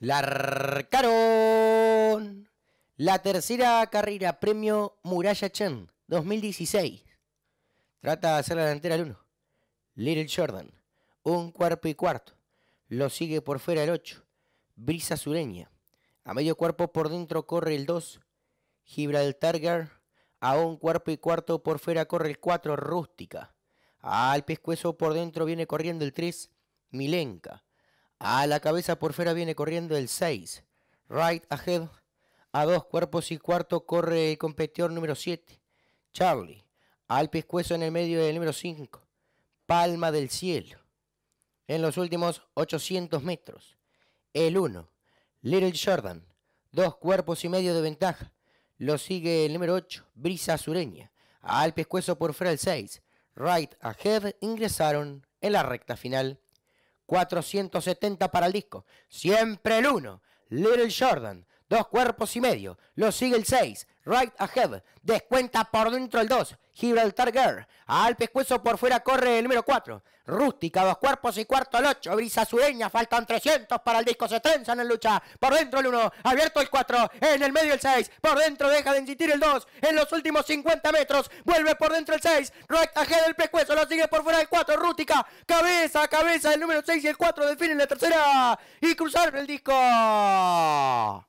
La La tercera carrera, premio Muralla Chen, 2016. Trata de hacer la delantera el 1. Little Jordan, un cuerpo y cuarto. Lo sigue por fuera el 8. Brisa Sureña. A medio cuerpo por dentro corre el 2. Gibraltar. A un cuerpo y cuarto por fuera corre el 4. Rústica. Al pescuezo por dentro viene corriendo el 3. Milenka. A la cabeza por fuera viene corriendo el 6. Right ahead. A dos cuerpos y cuarto corre el competidor número 7. Charlie. Al pescuezo en el medio del número 5. Palma del cielo. En los últimos 800 metros. El 1. Little Jordan. Dos cuerpos y medio de ventaja. Lo sigue el número 8. Brisa sureña. Al pescuezo por fuera el 6. Right ahead ingresaron en la recta final. 470 para el disco. Siempre el 1. Little Jordan. Dos cuerpos y medio. Lo sigue el 6. Right ahead. Descuenta por dentro el 2. Gibraltar Girl. Al pescuezo por fuera corre el número 4. Rústica, dos cuerpos y cuarto al 8. Brisa sureña, faltan 300 para el disco. Se trenzan en lucha. Por dentro el 1, abierto el 4. En el medio el 6. Por dentro deja de insistir el 2. En los últimos 50 metros vuelve por dentro el 6. Recta G del pescuezo, lo sigue por fuera el 4. Rústica, cabeza a cabeza. El número 6 y el 4 definen la tercera. Y cruzar el disco.